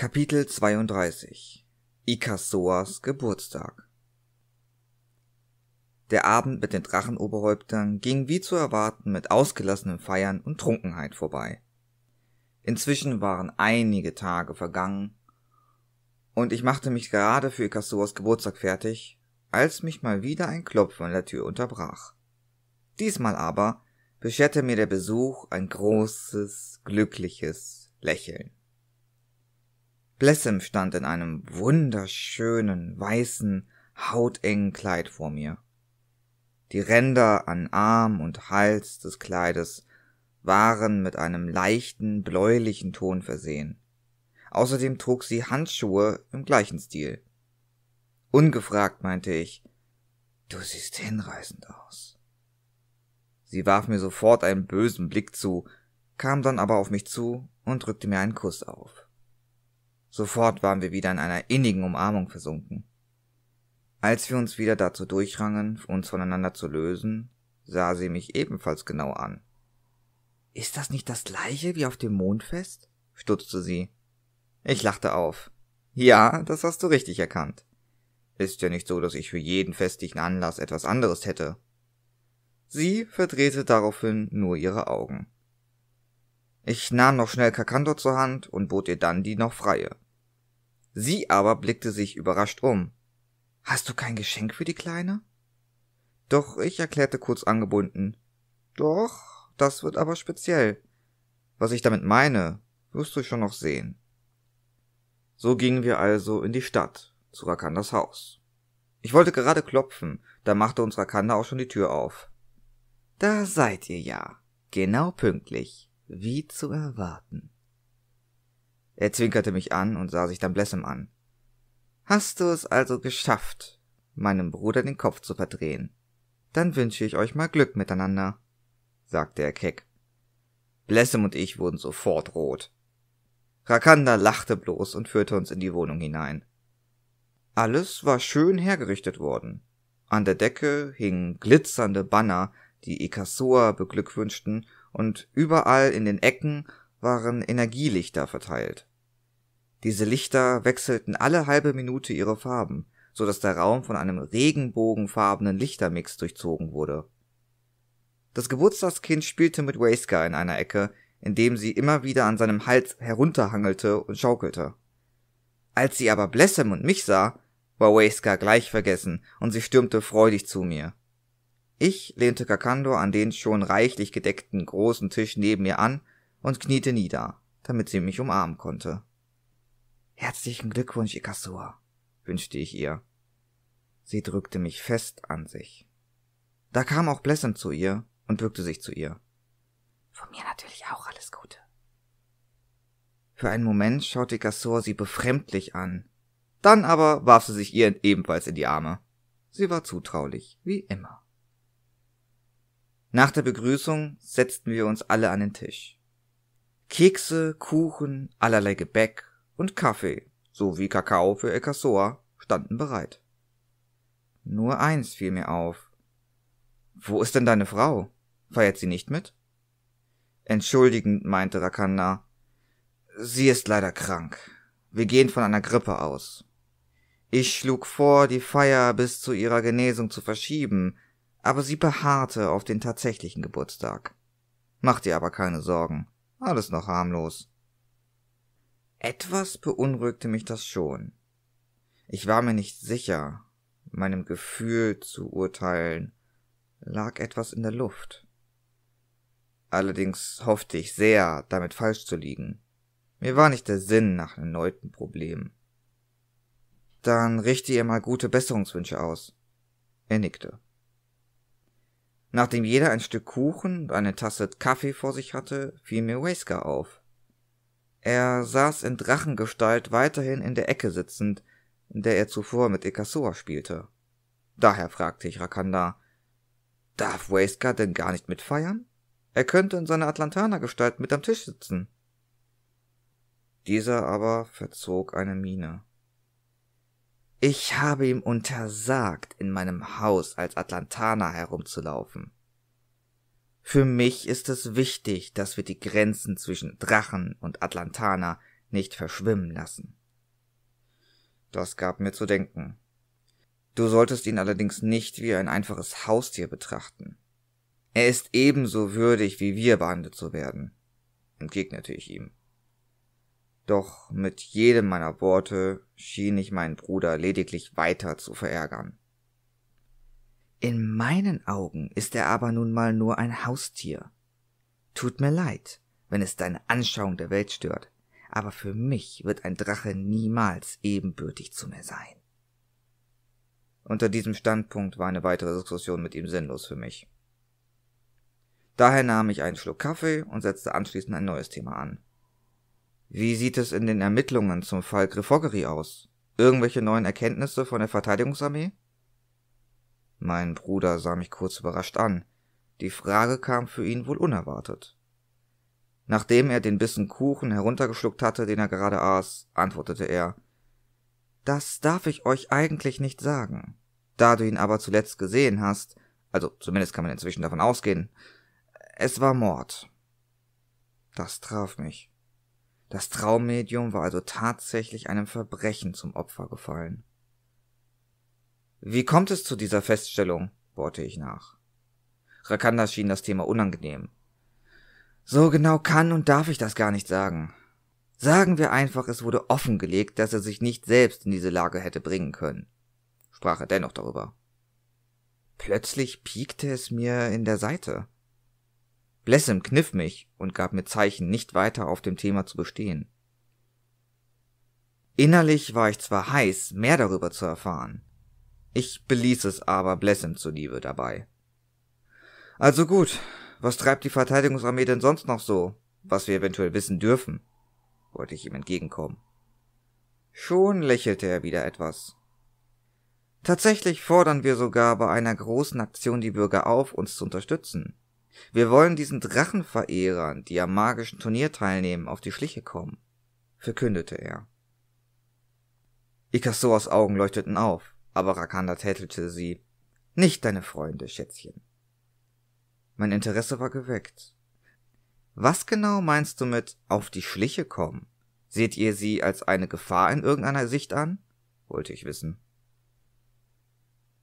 Kapitel 32 Ikasoas Geburtstag Der Abend mit den Drachenoberhäuptern ging wie zu erwarten mit ausgelassenen Feiern und Trunkenheit vorbei. Inzwischen waren einige Tage vergangen, und ich machte mich gerade für Ikasoas Geburtstag fertig, als mich mal wieder ein Klopfen an der Tür unterbrach. Diesmal aber bescherte mir der Besuch ein großes, glückliches Lächeln. Blessem stand in einem wunderschönen, weißen, hautengen Kleid vor mir. Die Ränder an Arm und Hals des Kleides waren mit einem leichten, bläulichen Ton versehen. Außerdem trug sie Handschuhe im gleichen Stil. Ungefragt meinte ich, du siehst hinreißend aus. Sie warf mir sofort einen bösen Blick zu, kam dann aber auf mich zu und drückte mir einen Kuss auf. Sofort waren wir wieder in einer innigen Umarmung versunken. Als wir uns wieder dazu durchrangen, uns voneinander zu lösen, sah sie mich ebenfalls genau an. Ist das nicht das gleiche wie auf dem Mondfest? stutzte sie. Ich lachte auf. Ja, das hast du richtig erkannt. Ist ja nicht so, dass ich für jeden festlichen Anlass etwas anderes hätte. Sie verdrehte daraufhin nur ihre Augen. Ich nahm noch schnell Kakando zur Hand und bot ihr dann die noch freie. Sie aber blickte sich überrascht um. Hast du kein Geschenk für die Kleine? Doch ich erklärte kurz angebunden. Doch, das wird aber speziell. Was ich damit meine, wirst du schon noch sehen. So gingen wir also in die Stadt, zu Rakandas Haus. Ich wollte gerade klopfen, da machte uns Rakanda auch schon die Tür auf. Da seid ihr ja, genau pünktlich, wie zu erwarten. Er zwinkerte mich an und sah sich dann Blessem an. Hast du es also geschafft, meinem Bruder den Kopf zu verdrehen? Dann wünsche ich euch mal Glück miteinander, sagte er keck. Blessem und ich wurden sofort rot. Rakanda lachte bloß und führte uns in die Wohnung hinein. Alles war schön hergerichtet worden. An der Decke hingen glitzernde Banner, die Ikasoa beglückwünschten, und überall in den Ecken waren Energielichter verteilt. Diese Lichter wechselten alle halbe Minute ihre Farben, so dass der Raum von einem regenbogenfarbenen Lichtermix durchzogen wurde. Das Geburtstagskind spielte mit Wesker in einer Ecke, indem sie immer wieder an seinem Hals herunterhangelte und schaukelte. Als sie aber Blessem und mich sah, war Wesker gleich vergessen und sie stürmte freudig zu mir. Ich lehnte Kakando an den schon reichlich gedeckten großen Tisch neben mir an und kniete nieder, damit sie mich umarmen konnte. Herzlichen Glückwunsch, Ikasua, wünschte ich ihr. Sie drückte mich fest an sich. Da kam auch Blessem zu ihr und bückte sich zu ihr. Von mir natürlich auch alles Gute. Für einen Moment schaute Ikasua sie befremdlich an. Dann aber warf sie sich ihr ebenfalls in die Arme. Sie war zutraulich, wie immer. Nach der Begrüßung setzten wir uns alle an den Tisch. Kekse, Kuchen, allerlei Gebäck und Kaffee sowie Kakao für Ekasoa standen bereit. Nur eins fiel mir auf. Wo ist denn deine Frau? Feiert sie nicht mit? Entschuldigend meinte Rakanna. Sie ist leider krank. Wir gehen von einer Grippe aus. Ich schlug vor, die Feier bis zu ihrer Genesung zu verschieben, aber sie beharrte auf den tatsächlichen Geburtstag. Mach dir aber keine Sorgen, alles noch harmlos. Etwas beunruhigte mich das schon. Ich war mir nicht sicher, meinem Gefühl zu urteilen, lag etwas in der Luft. Allerdings hoffte ich sehr, damit falsch zu liegen. Mir war nicht der Sinn nach erneuten Problemen. Dann richte ihr mal gute Besserungswünsche aus. Er nickte. Nachdem jeder ein Stück Kuchen und eine Tasse Kaffee vor sich hatte, fiel mir Wesker auf. Er saß in Drachengestalt weiterhin in der Ecke sitzend, in der er zuvor mit Ikasura spielte. Daher fragte ich Rakanda, darf Wesker denn gar nicht mitfeiern? Er könnte in seiner Atlantanergestalt mit am Tisch sitzen. Dieser aber verzog eine Miene. Ich habe ihm untersagt, in meinem Haus als Atlantaner herumzulaufen. Für mich ist es wichtig, dass wir die Grenzen zwischen Drachen und Atlantaner nicht verschwimmen lassen. Das gab mir zu denken. Du solltest ihn allerdings nicht wie ein einfaches Haustier betrachten. Er ist ebenso würdig, wie wir behandelt zu werden, entgegnete ich ihm. Doch mit jedem meiner Worte schien ich meinen Bruder lediglich weiter zu verärgern. In meinen Augen ist er aber nun mal nur ein Haustier. Tut mir leid, wenn es deine Anschauung der Welt stört, aber für mich wird ein Drache niemals ebenbürtig zu mir sein. Unter diesem Standpunkt war eine weitere Diskussion mit ihm sinnlos für mich. Daher nahm ich einen Schluck Kaffee und setzte anschließend ein neues Thema an. Wie sieht es in den Ermittlungen zum Fall Grifoggery aus? Irgendwelche neuen Erkenntnisse von der Verteidigungsarmee? Mein Bruder sah mich kurz überrascht an. Die Frage kam für ihn wohl unerwartet. Nachdem er den Bissen Kuchen heruntergeschluckt hatte, den er gerade aß, antwortete er Das darf ich euch eigentlich nicht sagen. Da du ihn aber zuletzt gesehen hast, also zumindest kann man inzwischen davon ausgehen, es war Mord. Das traf mich. Das Traummedium war also tatsächlich einem Verbrechen zum Opfer gefallen. Wie kommt es zu dieser Feststellung? bohrte ich nach. Rakanda schien das Thema unangenehm. So genau kann und darf ich das gar nicht sagen. Sagen wir einfach, es wurde offengelegt, dass er sich nicht selbst in diese Lage hätte bringen können. Sprach er dennoch darüber. Plötzlich piekte es mir in der Seite. Blessem kniff mich und gab mir Zeichen, nicht weiter auf dem Thema zu bestehen. Innerlich war ich zwar heiß, mehr darüber zu erfahren, ich beließ es aber Blessem zuliebe dabei. Also gut, was treibt die Verteidigungsarmee denn sonst noch so, was wir eventuell wissen dürfen? wollte ich ihm entgegenkommen. Schon lächelte er wieder etwas. Tatsächlich fordern wir sogar bei einer großen Aktion die Bürger auf, uns zu unterstützen. Wir wollen diesen Drachenverehrern, die am magischen Turnier teilnehmen, auf die Schliche kommen, verkündete er. Ikasoas Augen leuchteten auf aber Rakanda tätelte sie. Nicht deine Freunde, Schätzchen. Mein Interesse war geweckt. Was genau meinst du mit auf die Schliche kommen? Seht ihr sie als eine Gefahr in irgendeiner Sicht an? wollte ich wissen.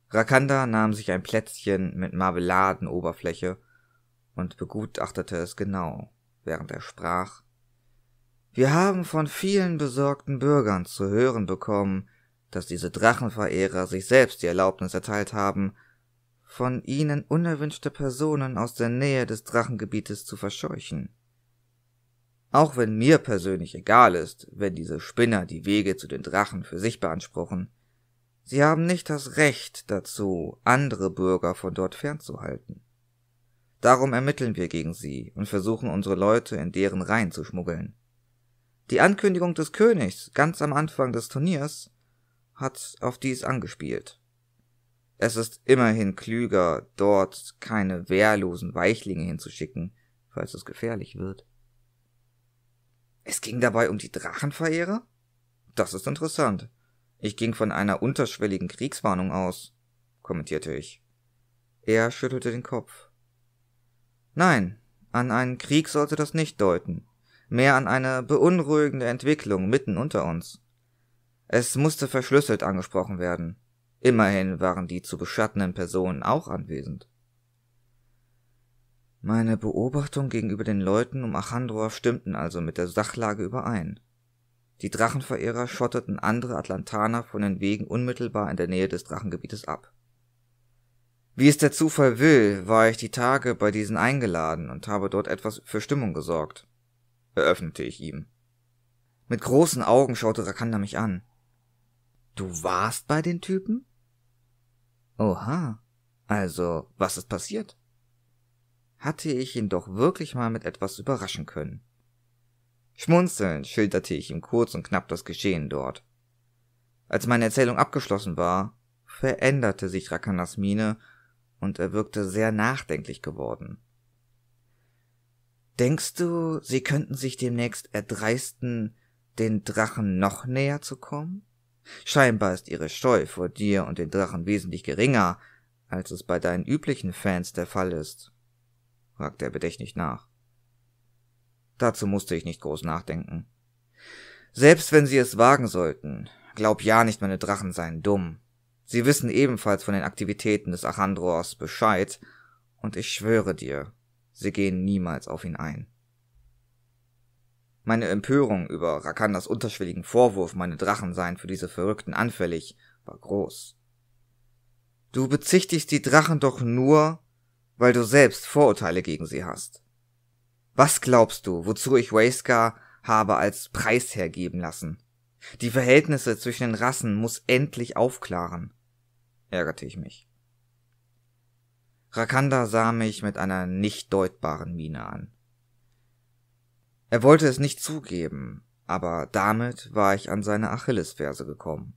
Rakanda nahm sich ein Plätzchen mit Marmeladenoberfläche und begutachtete es genau, während er sprach. Wir haben von vielen besorgten Bürgern zu hören bekommen, dass diese Drachenverehrer sich selbst die Erlaubnis erteilt haben, von ihnen unerwünschte Personen aus der Nähe des Drachengebietes zu verscheuchen. Auch wenn mir persönlich egal ist, wenn diese Spinner die Wege zu den Drachen für sich beanspruchen, sie haben nicht das Recht dazu, andere Bürger von dort fernzuhalten. Darum ermitteln wir gegen sie und versuchen unsere Leute in deren Reihen zu schmuggeln. Die Ankündigung des Königs ganz am Anfang des Turniers hat auf dies angespielt. Es ist immerhin klüger, dort keine wehrlosen Weichlinge hinzuschicken, falls es gefährlich wird. Es ging dabei um die Drachenverehrer? Das ist interessant. Ich ging von einer unterschwelligen Kriegswarnung aus, kommentierte ich. Er schüttelte den Kopf. Nein, an einen Krieg sollte das nicht deuten, mehr an eine beunruhigende Entwicklung mitten unter uns. Es musste verschlüsselt angesprochen werden. Immerhin waren die zu beschattenden Personen auch anwesend. Meine Beobachtung gegenüber den Leuten um Achandroa stimmten also mit der Sachlage überein. Die Drachenverehrer schotteten andere Atlantaner von den Wegen unmittelbar in der Nähe des Drachengebietes ab. Wie es der Zufall will, war ich die Tage bei diesen eingeladen und habe dort etwas für Stimmung gesorgt, eröffnete ich ihm. Mit großen Augen schaute Rakanda mich an. Du warst bei den Typen? Oha. Also, was ist passiert? Hatte ich ihn doch wirklich mal mit etwas überraschen können. Schmunzelnd schilderte ich ihm kurz und knapp das Geschehen dort. Als meine Erzählung abgeschlossen war, veränderte sich Rakanas Miene und er wirkte sehr nachdenklich geworden. Denkst du, sie könnten sich demnächst erdreisten, den Drachen noch näher zu kommen? Scheinbar ist ihre Scheu vor dir und den Drachen wesentlich geringer, als es bei deinen üblichen Fans der Fall ist, fragte er bedächtig nach. Dazu musste ich nicht groß nachdenken. Selbst wenn sie es wagen sollten, glaub ja nicht, meine Drachen seien dumm. Sie wissen ebenfalls von den Aktivitäten des Achandros Bescheid, und ich schwöre dir, sie gehen niemals auf ihn ein. Meine Empörung über Rakandas unterschwelligen Vorwurf, meine Drachen seien für diese Verrückten anfällig, war groß. Du bezichtigst die Drachen doch nur, weil du selbst Vorurteile gegen sie hast. Was glaubst du, wozu ich Wayscar habe als Preis hergeben lassen? Die Verhältnisse zwischen den Rassen muss endlich aufklaren, ärgerte ich mich. Rakanda sah mich mit einer nicht deutbaren Miene an. Er wollte es nicht zugeben, aber damit war ich an seine Achillesferse gekommen.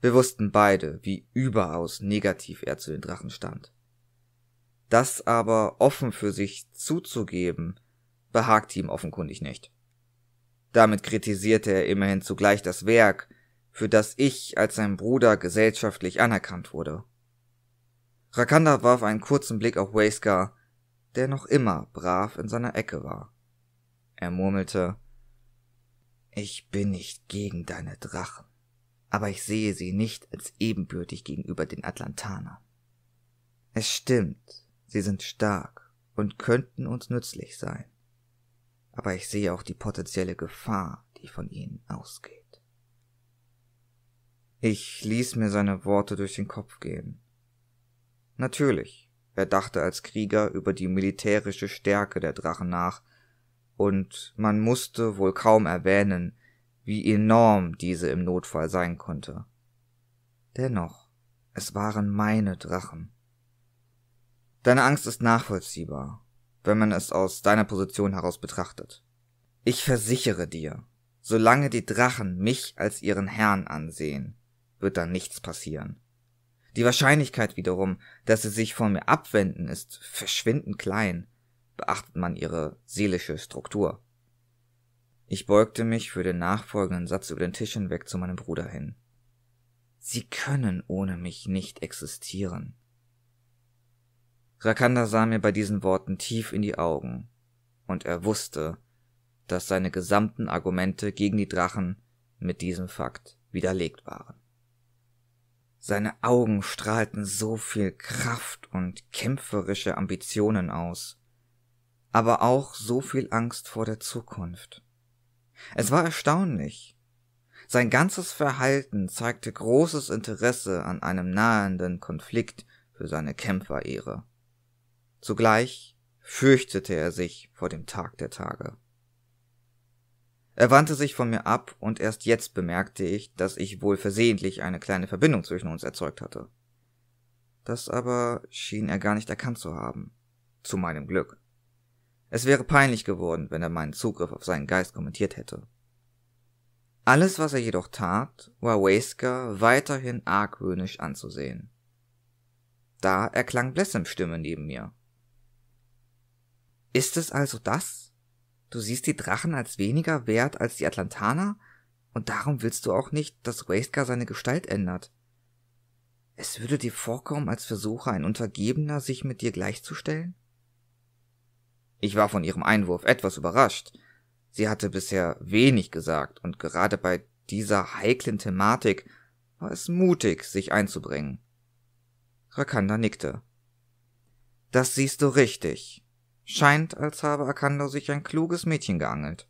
Wir wussten beide, wie überaus negativ er zu den Drachen stand. Das aber offen für sich zuzugeben, behagte ihm offenkundig nicht. Damit kritisierte er immerhin zugleich das Werk, für das ich als sein Bruder gesellschaftlich anerkannt wurde. Rakanda warf einen kurzen Blick auf Waiska, der noch immer brav in seiner Ecke war. Er murmelte Ich bin nicht gegen deine Drachen, aber ich sehe sie nicht als ebenbürtig gegenüber den Atlantanern. Es stimmt, sie sind stark und könnten uns nützlich sein, aber ich sehe auch die potenzielle Gefahr, die von ihnen ausgeht. Ich ließ mir seine Worte durch den Kopf gehen. Natürlich, er dachte als Krieger über die militärische Stärke der Drachen nach, und man musste wohl kaum erwähnen, wie enorm diese im Notfall sein konnte. Dennoch, es waren meine Drachen. Deine Angst ist nachvollziehbar, wenn man es aus deiner Position heraus betrachtet. Ich versichere dir, solange die Drachen mich als ihren Herrn ansehen, wird da nichts passieren. Die Wahrscheinlichkeit wiederum, dass sie sich von mir abwenden, ist verschwindend klein, beachtet man ihre seelische Struktur. Ich beugte mich für den nachfolgenden Satz über den Tisch hinweg zu meinem Bruder hin. Sie können ohne mich nicht existieren. Rakanda sah mir bei diesen Worten tief in die Augen, und er wusste, dass seine gesamten Argumente gegen die Drachen mit diesem Fakt widerlegt waren. Seine Augen strahlten so viel Kraft und kämpferische Ambitionen aus, aber auch so viel Angst vor der Zukunft. Es war erstaunlich. Sein ganzes Verhalten zeigte großes Interesse an einem nahenden Konflikt für seine Kämpferehre. Zugleich fürchtete er sich vor dem Tag der Tage. Er wandte sich von mir ab und erst jetzt bemerkte ich, dass ich wohl versehentlich eine kleine Verbindung zwischen uns erzeugt hatte. Das aber schien er gar nicht erkannt zu haben. Zu meinem Glück. Es wäre peinlich geworden, wenn er meinen Zugriff auf seinen Geist kommentiert hätte. Alles, was er jedoch tat, war Wesker weiterhin argwöhnisch anzusehen. Da erklang Blessams Stimme neben mir. Ist es also das? Du siehst die Drachen als weniger wert als die Atlantaner, und darum willst du auch nicht, dass Wesker seine Gestalt ändert. Es würde dir vorkommen, als Versuche ein Untergebener sich mit dir gleichzustellen? Ich war von ihrem Einwurf etwas überrascht. Sie hatte bisher wenig gesagt, und gerade bei dieser heiklen Thematik war es mutig, sich einzubringen. Rakanda nickte. Das siehst du richtig. Scheint, als habe Akando sich ein kluges Mädchen geangelt.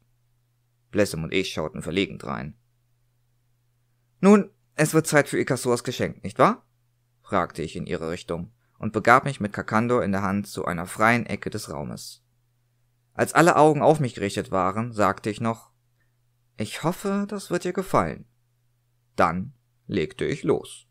Blessem und ich schauten verlegen rein. Nun, es wird Zeit für Ikasuas Geschenk, nicht wahr? fragte ich in ihre Richtung und begab mich mit Kakando in der Hand zu einer freien Ecke des Raumes. Als alle Augen auf mich gerichtet waren, sagte ich noch Ich hoffe, das wird dir gefallen. Dann legte ich los.